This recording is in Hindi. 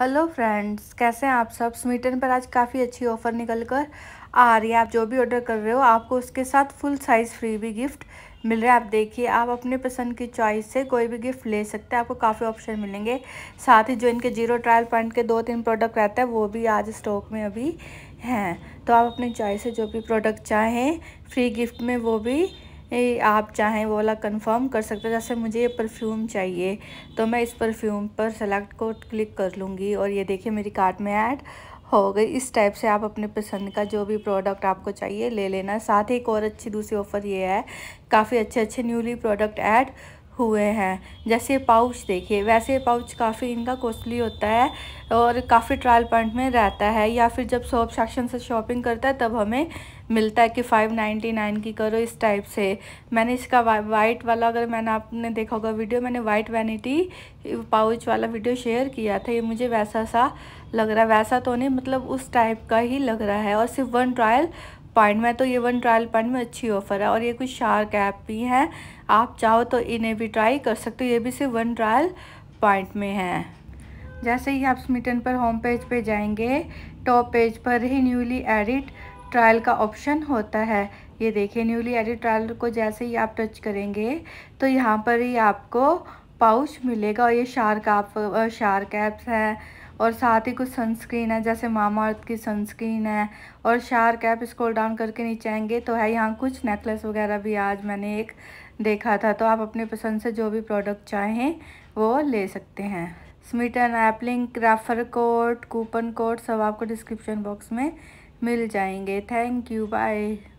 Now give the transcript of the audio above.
हेलो फ्रेंड्स कैसे हैं आप सब स्मीटन पर आज काफ़ी अच्छी ऑफ़र निकल कर आ रही है आप जो भी ऑर्डर कर रहे हो आपको उसके साथ फुल साइज़ फ्री भी गिफ्ट मिल रहा है आप देखिए आप अपने पसंद की चॉइस से कोई भी गिफ्ट ले सकते हैं आपको काफ़ी ऑप्शन मिलेंगे साथ ही जो इनके जीरो ट्रायल पॉइंट के दो तीन प्रोडक्ट रहते हैं वो भी आज स्टॉक में अभी हैं तो आप अपनी चॉइस से जो भी प्रोडक्ट चाहें फ्री गिफ्ट में वो भी ये आप चाहें वो वाला कंफर्म कर सकते हैं जैसे मुझे ये परफ्यूम चाहिए तो मैं इस परफ्यूम पर सेलेक्ट को क्लिक कर लूँगी और ये देखिए मेरी कार्ट में ऐड हो गई इस टाइप से आप अपने पसंद का जो भी प्रोडक्ट आपको चाहिए ले लेना साथ ही एक और अच्छी दूसरी ऑफ़र ये है काफ़ी अच्छे अच्छे न्यूली प्रोडक्ट ऐड हुए हैं जैसे पाउच देखिए वैसे पाउच काफ़ी इनका कॉस्टली होता है और काफ़ी ट्रायल पॉइंट में रहता है या फिर जब शॉप सेक्शन से शॉपिंग करता है तब हमें मिलता है कि फ़ाइव नाइन्टी नाइन की करो इस टाइप से मैंने इसका वा, वाइट वाला अगर मैंने आपने देखा होगा वीडियो मैंने वाइट वैनिटी पाउच वाला वीडियो शेयर किया था ये मुझे वैसा सा लग रहा है वैसा तो नहीं मतलब उस टाइप का ही लग रहा है और सिर्फ वन ट्रायल पॉइंट में तो ये वन ट्रायल पॉइंट में अच्छी ऑफ़र है और ये कुछ शार्क ऐप भी हैं आप चाहो तो इन्हें भी ट्राई कर सकते हो ये भी सिर्फ वन ट्रायल पॉइंट में है जैसे ही आप स्मिटन पर होम पेज पे जाएंगे टॉप पेज पर ही न्यूली एडिट ट्रायल का ऑप्शन होता है ये देखिए न्यूली एडिट ट्रायल को जैसे ही आप टच करेंगे तो यहाँ पर ही आपको पाउच मिलेगा और ये शार्क आप शार्क ऐप्स हैं और साथ ही कुछ सनस्क्रीन है जैसे मामा अर्थ की सनस्क्रीन है और शार्क कैप इसको डाउन करके नीचे आएंगे तो है यहाँ कुछ नेकलेस वगैरह भी आज मैंने एक देखा था तो आप अपने पसंद से जो भी प्रोडक्ट चाहें वो ले सकते हैं स्मिटन एपलिंग link refer code coupon code सब आपको डिस्क्रिप्शन बॉक्स में मिल जाएंगे थैंक यू बाय